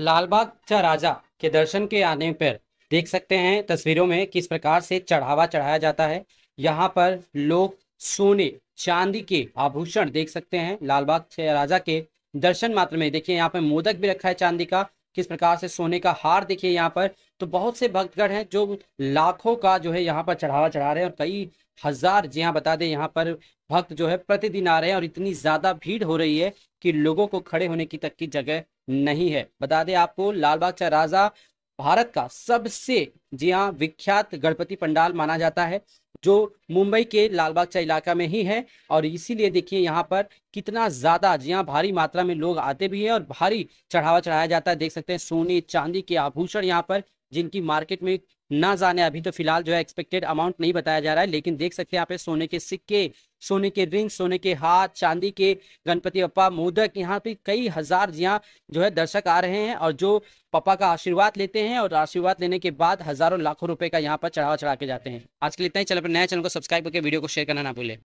लालबाग चा राजा के दर्शन के आने पर देख सकते हैं तस्वीरों में किस प्रकार से चढ़ावा चढ़ाया जाता है यहाँ पर लोग सोने चांदी के आभूषण देख सकते हैं लालबाग राजा के दर्शन मात्र में देखिए यहाँ पर मोदक भी रखा है चांदी का किस प्रकार से सोने का हार देखिए यहाँ पर तो बहुत से भक्तगढ़ हैं जो लाखों का जो है यहाँ पर चढ़ावा चढ़ा रहे हैं और कई हजार जी हाँ बता दें यहाँ पर भक्त जो है प्रतिदिन आ रहे हैं और इतनी ज्यादा भीड़ हो रही है कि लोगों को खड़े होने की तक की जगह नहीं है बता दें आपको लाल बाग राजा भारत का सबसे जी हाँ विख्यात गणपति पंडाल माना जाता है जो मुंबई के लाल बागचा इलाका में ही है और इसीलिए देखिए यहाँ पर कितना ज़्यादा जी हाँ भारी मात्रा में लोग आते भी हैं और भारी चढ़ावा चढ़ाया जाता है देख सकते हैं सोने चांदी के आभूषण यहाँ पर जिनकी मार्केट में ना जाने अभी तो फिलहाल जो है एक्सपेक्टेड अमाउंट नहीं बताया जा रहा है लेकिन देख सकते हैं यहाँ पे सोने के सिक्के सोने के रिंग सोने के हाथ चांदी के गणपति पप्पा मोदक यहाँ पे कई हजार जिया हाँ, जो है दर्शक आ रहे हैं और जो पप्पा का आशीर्वाद लेते हैं और आशीर्वाद लेने के बाद हजार हजारों लाखों रुपए का यहाँ पर चढ़ावा चढ़ा के जाते हैं आज के लिए इतना ही चैनल पर नया चैनल को सब्सक्राइब करके वीडियो को शेयर करना ना भूलें